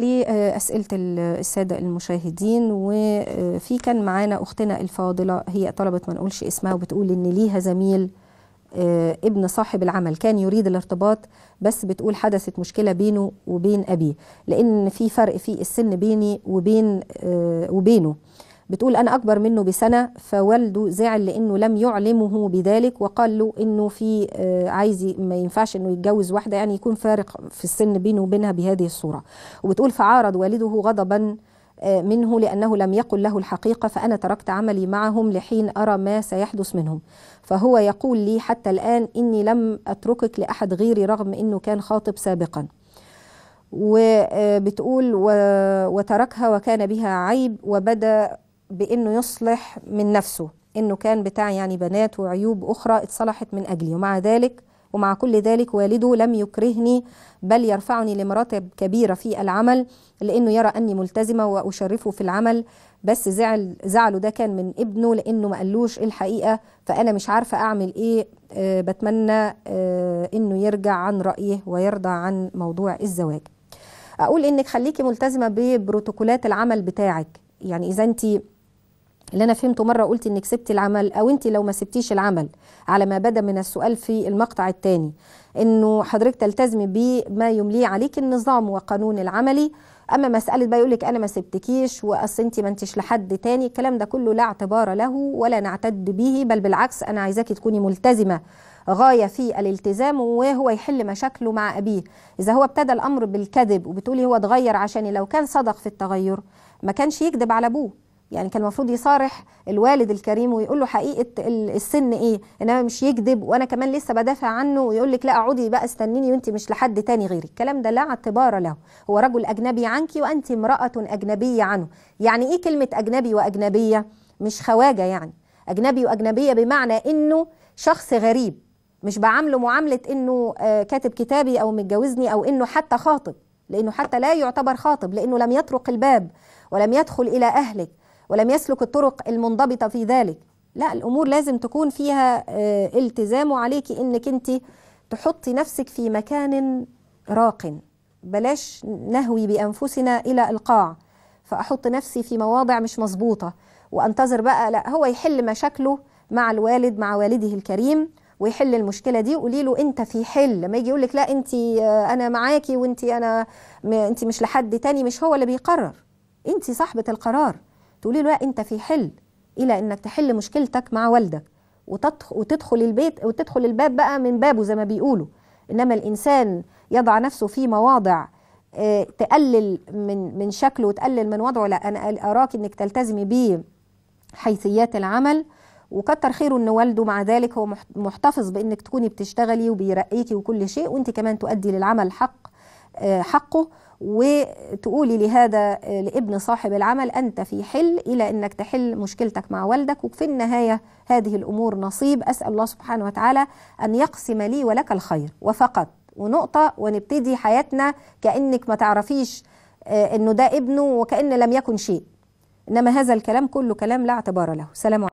لأسئلة السادة المشاهدين وفي كان معانا أختنا الفاضلة هي طلبت ما نقولش اسمها وبتقول إن ليها زميل آه، ابن صاحب العمل كان يريد الارتباط بس بتقول حدثت مشكلة بينه وبين أبيه لأن في فرق في السن بيني وبين آه، وبينه بتقول أنا أكبر منه بسنة فوالده زعل لأنه لم يعلمه بذلك وقال له أنه في آه، عايز ما ينفعش أنه يتجوز واحدة يعني يكون فارق في السن بينه وبينها بهذه الصورة وبتقول فعارض والده غضبا آه، منه لأنه لم يقل له الحقيقة فأنا تركت عملي معهم لحين أرى ما سيحدث منهم فهو يقول لي حتى الآن إني لم أتركك لأحد غيري رغم أنه كان خاطب سابقاً وبتقول آه، وتركها وكان بها عيب وبدا بانه يصلح من نفسه انه كان بتاع يعني بنات وعيوب اخرى اتصلحت من اجلي ومع ذلك ومع كل ذلك والده لم يكرهني بل يرفعني لمراتب كبيره في العمل لانه يرى اني ملتزمه واشرفه في العمل بس زعل زعله ده كان من ابنه لانه ما قالوش إيه الحقيقه فانا مش عارفه اعمل ايه أه بتمنى أه انه يرجع عن رايه ويرضى عن موضوع الزواج اقول انك خليكي ملتزمه ببروتوكولات العمل بتاعك يعني اذا انت اللي انا فهمته مره قلت انك سبتي العمل او انت لو ما سبتيش العمل على ما بدا من السؤال في المقطع الثاني انه حضرتك تلتزمي بما يمليه عليك النظام وقانون العملي اما مساله بقى يقول لك انا ما سبتكيش واصل انت ما انتش لحد تاني الكلام ده كله لا اعتبار له ولا نعتد به بل بالعكس انا عايزاكي تكوني ملتزمه غايه في الالتزام وهو يحل مشاكله مع ابيه اذا هو ابتدى الامر بالكذب وبتقولي هو اتغير عشان لو كان صدق في التغير ما كانش يكذب على ابوه يعني كان المفروض يصارح الوالد الكريم ويقول له حقيقه السن ايه انما مش يكذب وانا كمان لسه بدافع عنه ويقول لك لا اقعدي بقى استنيني وانت مش لحد تاني غيري الكلام ده لا اعتبار له هو رجل اجنبي عنك وانت امراه اجنبيه عنه يعني ايه كلمه اجنبي واجنبيه مش خواجه يعني اجنبي واجنبيه بمعنى انه شخص غريب مش بعامله معامله انه آه، كاتب كتابي او متجوزني او انه حتى خاطب لانه حتى لا يعتبر خاطب لانه لم يطرق الباب ولم يدخل الى اهلك ولم يسلك الطرق المنضبطة في ذلك لا الأمور لازم تكون فيها آه، التزام عليك إنك أنت تحطي نفسك في مكان راق بلاش نهوي بأنفسنا إلى القاع فأحط نفسي في مواضع مش مظبوطة وأنتظر بقى لا هو يحل مشاكله مع الوالد مع والده الكريم ويحل المشكله دي وقولي له انت في حل لما يجي يقول لك لا انت آه، انا معاكي وانت انا انت مش لحد تاني مش هو اللي بيقرر انت صاحبه القرار تقولي له لا انت في حل الى انك تحل مشكلتك مع والدك وتدخل, وتدخل البيت وتدخل الباب بقى من بابه زي ما بيقولوا انما الانسان يضع نفسه في مواضع آه، تقلل من من شكله وتقلل من وضعه لا انا اراك انك تلتزمي بحيثيات العمل وكتر خيره ان والده مع ذلك هو محتفظ بانك تكوني بتشتغلي وبيرقيكي وكل شيء وانت كمان تؤدي للعمل حق آه، حقه وتقولي لهذا لابن صاحب العمل أنت في حل إلى أنك تحل مشكلتك مع والدك وفي النهاية هذه الأمور نصيب أسأل الله سبحانه وتعالى أن يقسم لي ولك الخير وفقط ونقطة ونبتدي حياتنا كأنك ما تعرفيش آه، أنه ده ابنه وكأن لم يكن شيء إنما هذا الكلام كله كلام لا اعتبار له سلام